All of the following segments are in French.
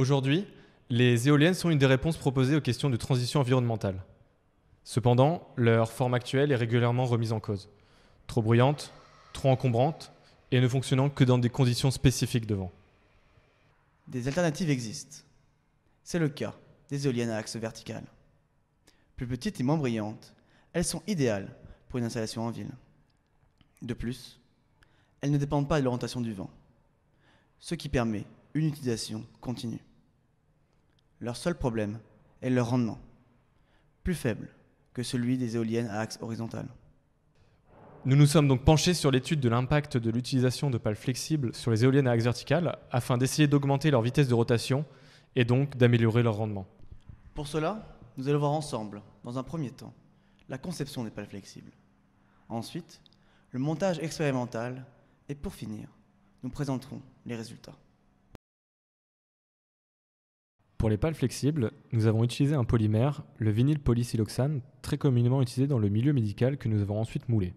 Aujourd'hui, les éoliennes sont une des réponses proposées aux questions de transition environnementale. Cependant, leur forme actuelle est régulièrement remise en cause. Trop bruyante, trop encombrante et ne fonctionnant que dans des conditions spécifiques de vent. Des alternatives existent. C'est le cas des éoliennes à axe vertical. Plus petites et moins brillantes, elles sont idéales pour une installation en ville. De plus, elles ne dépendent pas de l'orientation du vent, ce qui permet une utilisation continue. Leur seul problème est leur rendement, plus faible que celui des éoliennes à axe horizontal. Nous nous sommes donc penchés sur l'étude de l'impact de l'utilisation de pales flexibles sur les éoliennes à axe vertical afin d'essayer d'augmenter leur vitesse de rotation et donc d'améliorer leur rendement. Pour cela, nous allons voir ensemble, dans un premier temps, la conception des pales flexibles. Ensuite, le montage expérimental et pour finir, nous présenterons les résultats. Pour les pales flexibles, nous avons utilisé un polymère, le vinyle polysiloxane, très communément utilisé dans le milieu médical que nous avons ensuite moulé.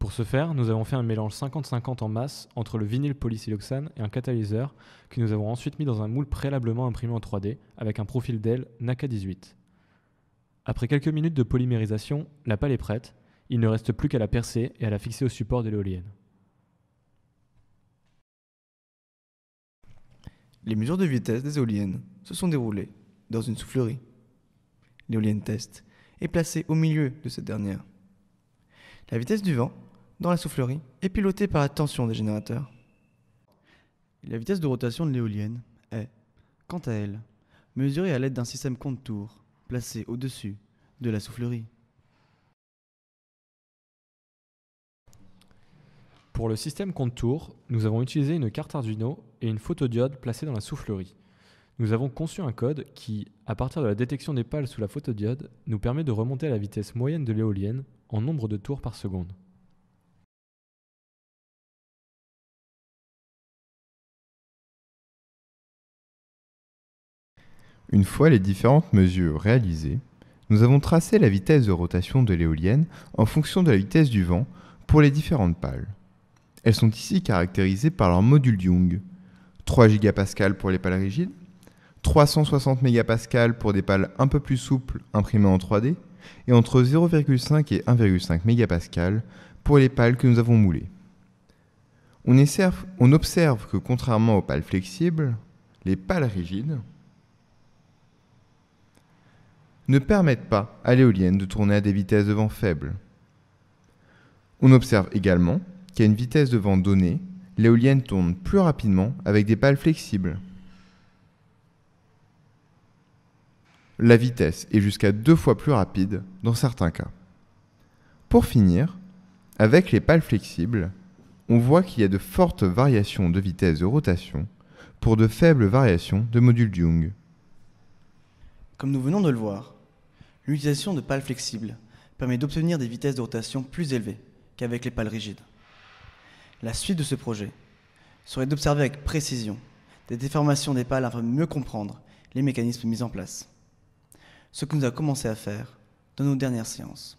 Pour ce faire, nous avons fait un mélange 50-50 en masse entre le vinyle polysiloxane et un catalyseur que nous avons ensuite mis dans un moule préalablement imprimé en 3D avec un profil d'aile NACA18. Après quelques minutes de polymérisation, la pale est prête, il ne reste plus qu'à la percer et à la fixer au support de l'éolienne. Les mesures de vitesse des éoliennes se sont déroulées dans une soufflerie. L'éolienne test est placée au milieu de cette dernière. La vitesse du vent dans la soufflerie est pilotée par la tension des générateurs. La vitesse de rotation de l'éolienne est, quant à elle, mesurée à l'aide d'un système contour placé au-dessus de la soufflerie. Pour le système compte nous avons utilisé une carte Arduino et une photodiode placée dans la soufflerie. Nous avons conçu un code qui, à partir de la détection des pales sous la photodiode, nous permet de remonter à la vitesse moyenne de l'éolienne en nombre de tours par seconde. Une fois les différentes mesures réalisées, nous avons tracé la vitesse de rotation de l'éolienne en fonction de la vitesse du vent pour les différentes pales. Elles sont ici caractérisées par leur module Young. 3 GPa pour les pales rigides, 360 MPa pour des pales un peu plus souples imprimées en 3D, et entre 0,5 et 1,5 MPa pour les pales que nous avons moulées. On, observe, on observe que contrairement aux pales flexibles, les pales rigides ne permettent pas à l'éolienne de tourner à des vitesses de vent faibles. On observe également qu'à une vitesse de vent donnée, l'éolienne tourne plus rapidement avec des pales flexibles. La vitesse est jusqu'à deux fois plus rapide dans certains cas. Pour finir, avec les pales flexibles, on voit qu'il y a de fortes variations de vitesse de rotation pour de faibles variations de module de Young. Comme nous venons de le voir, l'utilisation de pales flexibles permet d'obtenir des vitesses de rotation plus élevées qu'avec les pales rigides. La suite de ce projet serait d'observer avec précision des déformations des pales afin de mieux comprendre les mécanismes mis en place. Ce que nous avons commencé à faire dans nos dernières séances.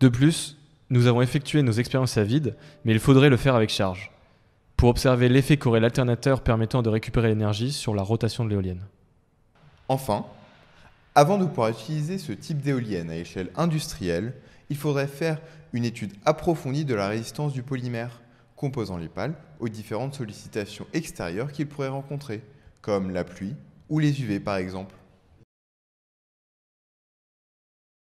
De plus, nous avons effectué nos expériences à vide, mais il faudrait le faire avec charge, pour observer l'effet qu'aurait l'alternateur permettant de récupérer l'énergie sur la rotation de l'éolienne. Enfin, avant de pouvoir utiliser ce type d'éolienne à échelle industrielle, il faudrait faire une étude approfondie de la résistance du polymère, composant les pales, aux différentes sollicitations extérieures qu'il pourrait rencontrer, comme la pluie ou les UV par exemple.